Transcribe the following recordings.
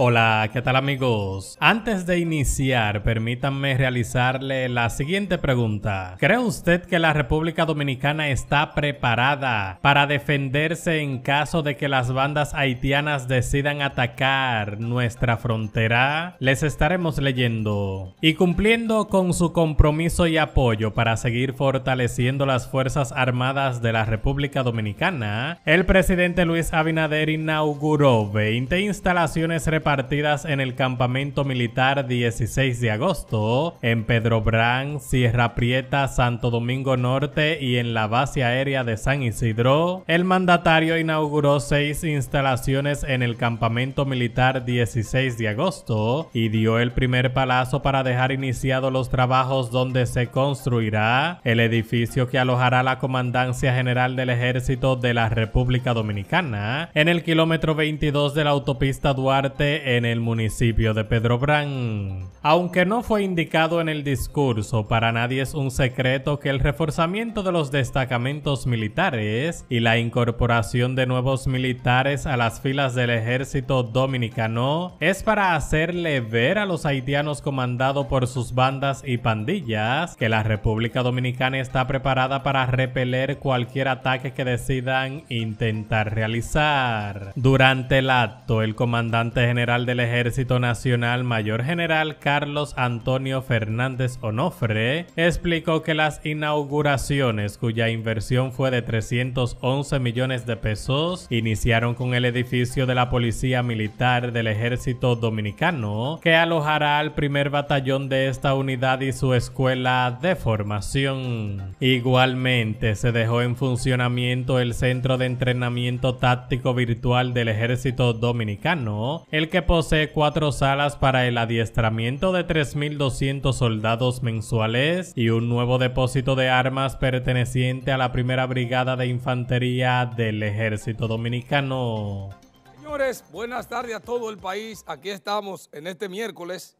Hola, ¿qué tal amigos? Antes de iniciar, permítanme realizarle la siguiente pregunta. ¿Cree usted que la República Dominicana está preparada para defenderse en caso de que las bandas haitianas decidan atacar nuestra frontera? Les estaremos leyendo. Y cumpliendo con su compromiso y apoyo para seguir fortaleciendo las Fuerzas Armadas de la República Dominicana, el presidente Luis Abinader inauguró 20 instalaciones reparadas ...partidas en el campamento militar 16 de agosto, en Pedro Brán, Sierra Prieta, Santo Domingo Norte y en la base aérea de San Isidro, el mandatario inauguró seis instalaciones en el campamento militar 16 de agosto y dio el primer palazo para dejar iniciados los trabajos donde se construirá el edificio que alojará la Comandancia General del Ejército de la República Dominicana en el kilómetro 22 de la autopista Duarte en el municipio de Pedro Brán. Aunque no fue indicado en el discurso, para nadie es un secreto que el reforzamiento de los destacamentos militares y la incorporación de nuevos militares a las filas del ejército dominicano es para hacerle ver a los haitianos comandados por sus bandas y pandillas que la República Dominicana está preparada para repeler cualquier ataque que decidan intentar realizar. Durante el acto, el comandante general del Ejército Nacional, mayor general Carlos Antonio Fernández Onofre, explicó que las inauguraciones, cuya inversión fue de 311 millones de pesos, iniciaron con el edificio de la Policía Militar del Ejército Dominicano, que alojará al primer batallón de esta unidad y su escuela de formación. Igualmente, se dejó en funcionamiento el Centro de Entrenamiento Táctico Virtual del Ejército Dominicano, el que posee cuatro salas para el adiestramiento de 3.200 soldados mensuales y un nuevo depósito de armas perteneciente a la primera brigada de infantería del ejército dominicano. Señores, buenas tardes a todo el país. Aquí estamos en este miércoles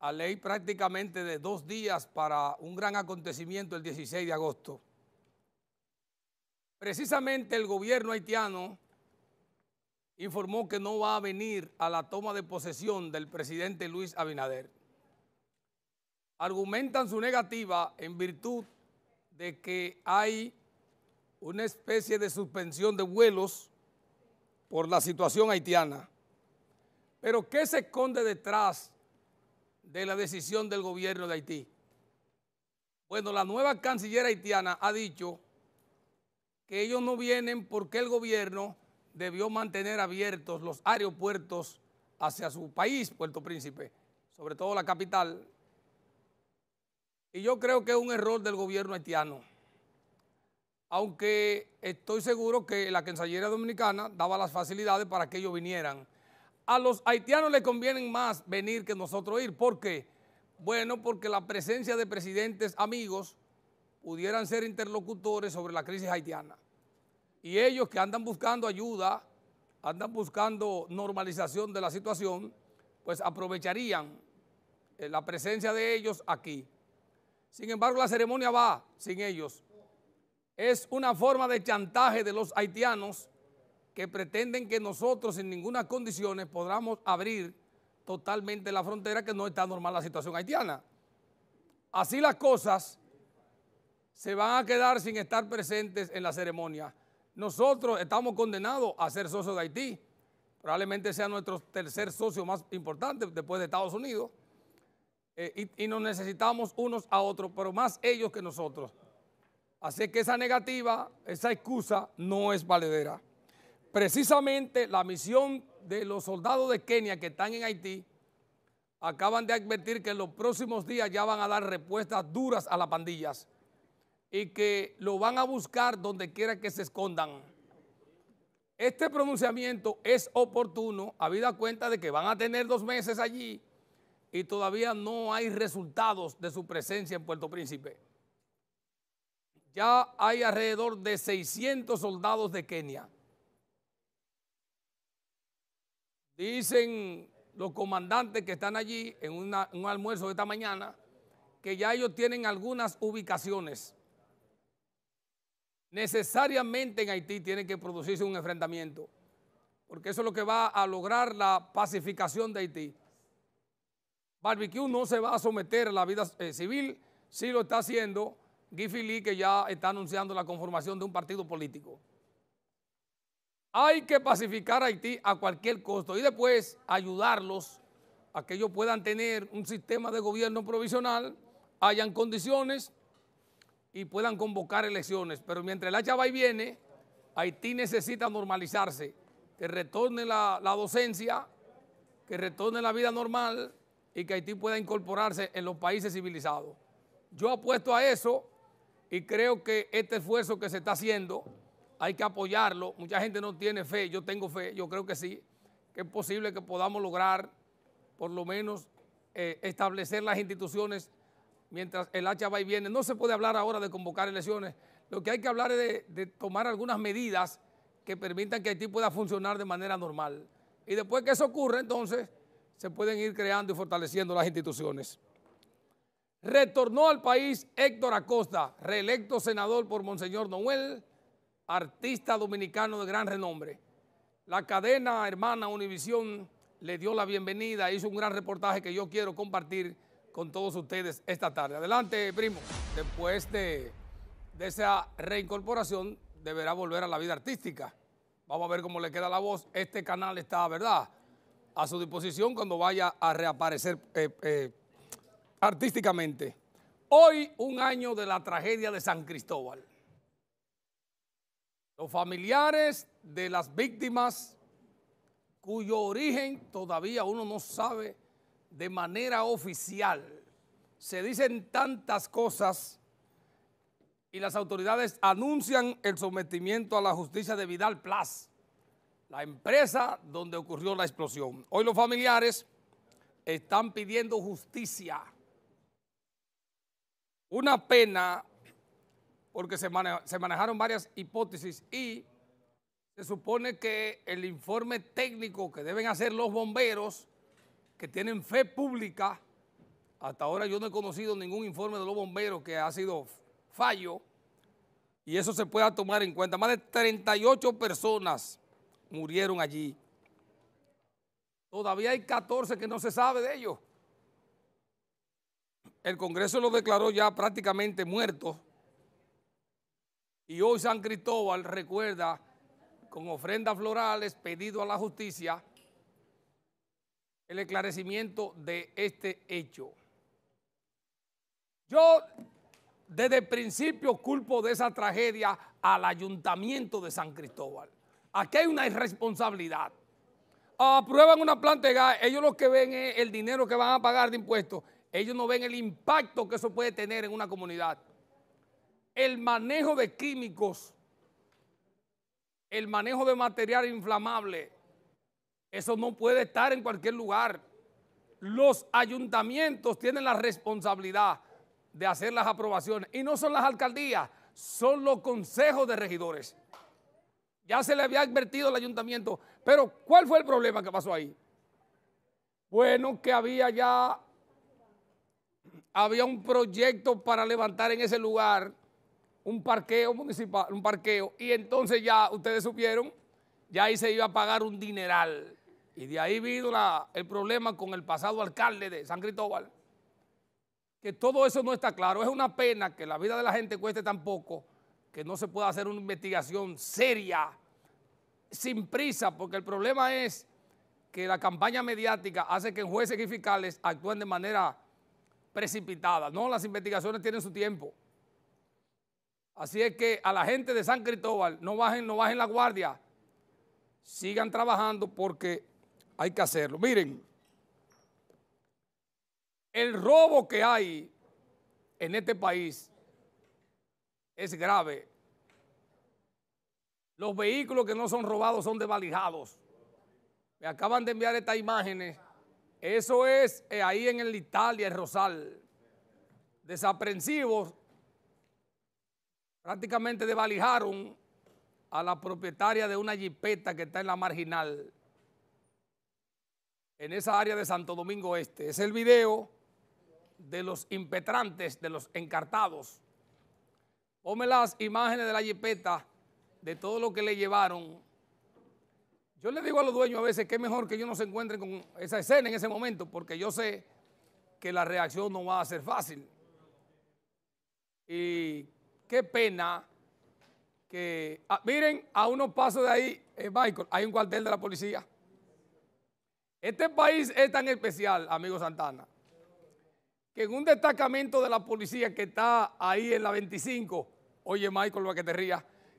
a ley prácticamente de dos días para un gran acontecimiento el 16 de agosto. Precisamente el gobierno haitiano informó que no va a venir a la toma de posesión del presidente Luis Abinader. Argumentan su negativa en virtud de que hay una especie de suspensión de vuelos por la situación haitiana. Pero ¿qué se esconde detrás de la decisión del gobierno de Haití? Bueno, la nueva canciller haitiana ha dicho que ellos no vienen porque el gobierno debió mantener abiertos los aeropuertos hacia su país, Puerto Príncipe, sobre todo la capital. Y yo creo que es un error del gobierno haitiano, aunque estoy seguro que la Cancillería Dominicana daba las facilidades para que ellos vinieran. A los haitianos les conviene más venir que nosotros ir. ¿Por qué? Bueno, porque la presencia de presidentes amigos pudieran ser interlocutores sobre la crisis haitiana. Y ellos que andan buscando ayuda, andan buscando normalización de la situación, pues aprovecharían eh, la presencia de ellos aquí. Sin embargo, la ceremonia va sin ellos. Es una forma de chantaje de los haitianos que pretenden que nosotros sin ninguna condición, podamos abrir totalmente la frontera que no está normal la situación haitiana. Así las cosas se van a quedar sin estar presentes en la ceremonia nosotros estamos condenados a ser socios de Haití. Probablemente sea nuestro tercer socio más importante después de Estados Unidos. Eh, y, nos necesitamos unos a otros, pero más ellos que nosotros. Así que esa negativa, esa excusa no es valedera. Precisamente la misión de los soldados de Kenia que están en Haití acaban de advertir que en los próximos días ya van a dar respuestas duras a las pandillas y que lo van a buscar donde quiera que se escondan. Este pronunciamiento es oportuno, habida cuenta de que van a tener dos meses allí y todavía no hay resultados de su presencia en Puerto Príncipe. Ya hay alrededor de 600 soldados de Kenia. Dicen los comandantes que están allí en un almuerzo de esta mañana que ya ellos tienen algunas ubicaciones necesariamente en Haití tiene que producirse un enfrentamiento, porque eso es lo que va a lograr la pacificación de Haití. Barbecue no se va a someter a la vida eh, civil, sí lo está haciendo Guy que ya está anunciando la conformación de un partido político. Hay que pacificar a Haití a cualquier costo y después ayudarlos a que ellos puedan tener un sistema de gobierno provisional, hayan condiciones y puedan convocar elecciones. Pero mientras el hacha va y viene, Haití necesita normalizarse, que retorne la, docencia, que retorne la vida normal y que Haití pueda incorporarse en los países civilizados. Yo apuesto a eso y creo que este esfuerzo que se está haciendo hay que apoyarlo. Mucha gente no tiene fe, yo tengo fe, yo creo que sí, que es posible que podamos lograr por lo menos eh, establecer las instituciones mientras el hacha va y viene. No se puede hablar ahora de convocar elecciones. Lo que hay que hablar es de, tomar algunas medidas que permitan que Haití pueda funcionar de manera normal. Y después que eso ocurra, entonces, se pueden ir creando y fortaleciendo las instituciones. Retornó al país Héctor Acosta, reelecto senador por Monseñor Noel, artista dominicano de gran renombre. La cadena hermana Univisión le dio la bienvenida, hizo un gran reportaje que yo quiero compartir con todos ustedes esta tarde. Adelante, primo. Después de, esa reincorporación, deberá volver a la vida artística. Vamos a ver cómo le queda la voz. Este canal está, ¿verdad?, a su disposición cuando vaya a reaparecer eh, eh, artísticamente. Hoy, un año de la tragedia de San Cristóbal. Los familiares de las víctimas cuyo origen todavía uno no sabe de manera oficial. Se dicen tantas cosas y las autoridades anuncian el sometimiento a la justicia de Vidal Plaz, la empresa donde ocurrió la explosión. Hoy los familiares están pidiendo justicia, una pena, porque se manejaron varias hipótesis y se supone que el informe técnico que deben hacer los bomberos que tienen fe pública, hasta ahora yo no he conocido ningún informe de los bomberos que ha sido fallo, y eso se pueda tomar en cuenta. Más de 38 personas murieron allí. Todavía hay 14 que no se sabe de ellos. El Congreso lo declaró ya prácticamente muerto. Y hoy San Cristóbal recuerda con ofrendas florales, pedido a la justicia, el esclarecimiento de este hecho. Yo desde el principio culpo de esa tragedia al ayuntamiento de San Cristóbal. Aquí hay una irresponsabilidad. Aprueban una planta de gas, ellos lo que ven es el dinero que van a pagar de impuestos, ellos no ven el impacto que eso puede tener en una comunidad. El manejo de químicos, el manejo de material inflamable, eso no puede estar en cualquier lugar. Los ayuntamientos tienen la responsabilidad de hacer las aprobaciones. Y no son las alcaldías, son los consejos de regidores. Ya se le había advertido al ayuntamiento. Pero ¿cuál fue el problema que pasó ahí? Bueno, que había ya, había un proyecto para levantar en ese lugar un parqueo municipal, un parqueo. Y entonces ya ustedes supieron, ya ahí se iba a pagar un dineral. Y de ahí vino el problema con el pasado alcalde de San Cristóbal, que todo eso no está claro. Es una pena que la vida de la gente cueste tan poco que no se pueda hacer una investigación seria, sin prisa, porque el problema es que la campaña mediática hace que jueces y fiscales actúen de manera precipitada. No, las investigaciones tienen su tiempo. Así es que a la gente de San Cristóbal, no bajen, no bajen la guardia, sigan trabajando porque hay que hacerlo. Miren, el robo que hay en este país es grave. Los vehículos que no son robados son desvalijados. Me acaban de enviar estas imágenes. Eso es eh, ahí en el Italia, el Rosal. Desaprensivos prácticamente desvalijaron a la propietaria de una jipeta que está en la marginal en esa área de Santo Domingo Este. Es el video de los impetrantes, de los encartados. Ponme las imágenes de la yepeta de todo lo que le llevaron. Yo le digo a los dueños a veces que es mejor que ellos no se encuentren con esa escena en ese momento, porque yo sé que la reacción no va a ser fácil. Y qué pena que... Ah, miren, a unos pasos de ahí, Michael, hay un cuartel de la policía. Este país es tan especial, amigo Santana, que en un destacamento de la policía que está ahí en la 25, oye Michael, lo que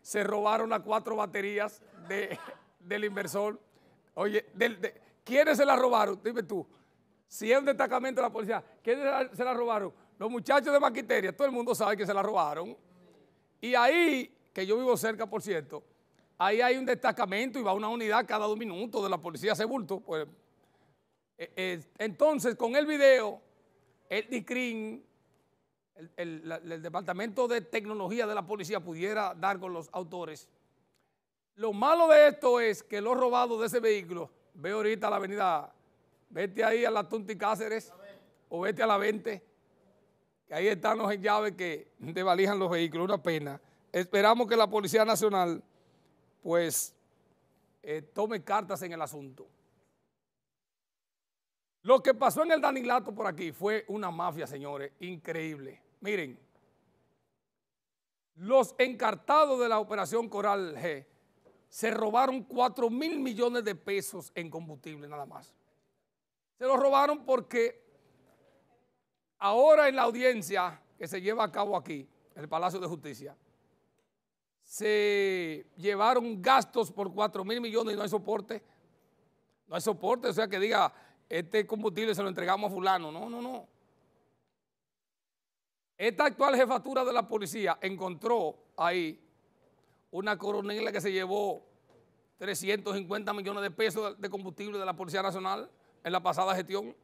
se robaron las cuatro baterías de, del inversor. Oye, ¿quiénes se las robaron? Dime tú. Si es un destacamento de la policía, ¿quiénes se las robaron? Los muchachos de Maquiteria, todo el mundo sabe que se las robaron. Y ahí, que yo vivo cerca, por cierto, ahí hay un destacamento y va una unidad cada dos minutos de la policía, se bulto, pues eh, eh, entonces, con el video, el DICRIN, el, Departamento de Tecnología de la Policía pudiera dar con los autores. Lo malo de esto es que los robados de ese vehículo, ve ahorita la avenida, vete ahí a la Tunti Cáceres o vete a la 20, que ahí están los en llave que devalijan los vehículos, una pena. Esperamos que la Policía Nacional, pues, eh, tome cartas en el asunto. Lo que pasó en el Danilato por aquí fue una mafia, señores, increíble. Miren, los encartados de la operación Coral G se robaron 4 mil millones de pesos en combustible nada más. Se los robaron porque ahora en la audiencia que se lleva a cabo aquí, en el Palacio de Justicia, se llevaron gastos por 4 mil millones y no hay soporte. No hay soporte, o sea que diga este combustible se lo entregamos a fulano. No, no, no. Esta actual jefatura de la policía encontró ahí una coronela que se llevó 350 millones de pesos de combustible de la Policía Nacional en la pasada gestión.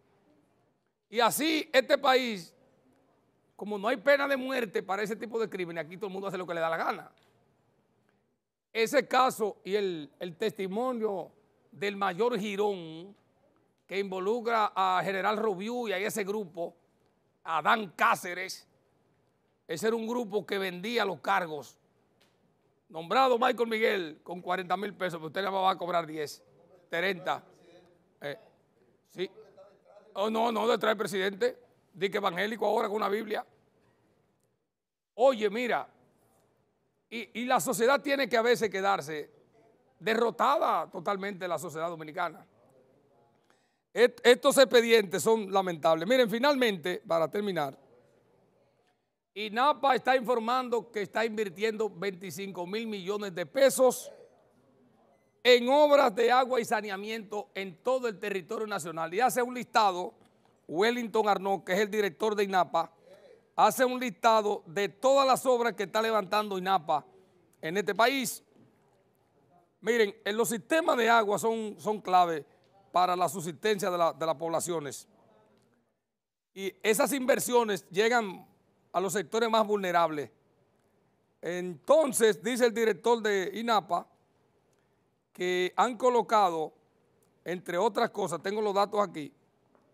Y así este país, como no hay pena de muerte para ese tipo de crímenes, aquí todo el mundo hace lo que le da la gana. Ese caso y el, el testimonio del mayor Girón, que involucra a General Rubiú y a ese grupo, a Dan Cáceres, ese era un grupo que vendía los cargos. Nombrado Michael Miguel con 40 mil pesos, pero usted le va a cobrar 10, 30. Eh, sí. Oh, no, no, detrás del presidente. Dice evangélico ahora con una Biblia. Oye, mira, y, y la sociedad tiene que a veces quedarse derrotada totalmente la sociedad dominicana estos expedientes son lamentables. Miren, finalmente, para terminar, INAPA está informando que está invirtiendo 25 mil millones de pesos en obras de agua y saneamiento en todo el territorio nacional. Y hace un listado, Wellington Arnold, que es el director de INAPA, hace un listado de todas las obras que está levantando INAPA en este país. Miren, en los sistemas de agua son, son claves para la subsistencia de, las poblaciones. Y esas inversiones llegan a los sectores más vulnerables. Entonces, dice el director de INAPA, que han colocado, entre otras cosas, tengo los datos aquí,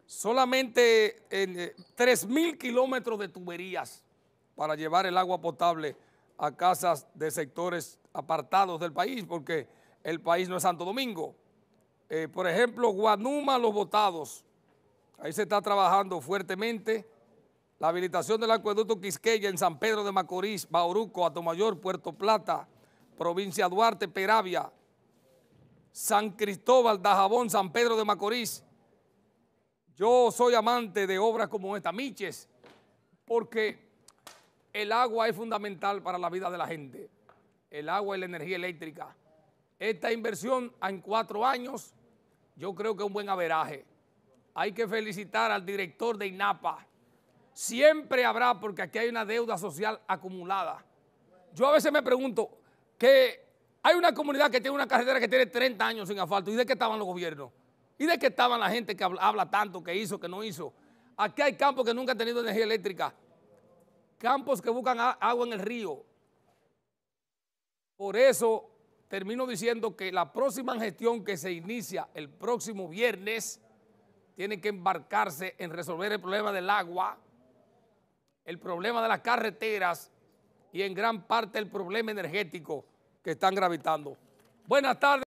solamente en eh, mil kilómetros de tuberías para llevar el agua potable a casas de sectores apartados del país, porque el país no es Santo Domingo. Eh, por ejemplo, Guanuma, los Botados, Ahí se está trabajando fuertemente. La habilitación del acueducto Quisqueya en San Pedro de Macorís, Bauruco, Atomayor, Puerto Plata, Provincia Duarte, Peravia, San Cristóbal, Dajabón, San Pedro de Macorís. Yo soy amante de obras como esta, Miches, porque el agua es fundamental para la vida de la gente. El agua y la energía eléctrica esta inversión en cuatro años, yo creo que es un buen averaje. Hay que felicitar al director de INAPA. Siempre habrá, porque aquí hay una deuda social acumulada. Yo a veces me pregunto que hay una comunidad que tiene una carretera que tiene 30 años sin asfalto. ¿Y de qué estaban los gobiernos? ¿Y de qué estaban la gente que habla tanto, que hizo, que no hizo? Aquí hay campos que nunca han tenido energía eléctrica. Campos que buscan agua en el río. Por eso termino diciendo que la próxima gestión que se inicia el próximo viernes tiene que embarcarse en resolver el problema del agua, el problema de las carreteras y en gran parte el problema energético que están gravitando. Buenas tardes.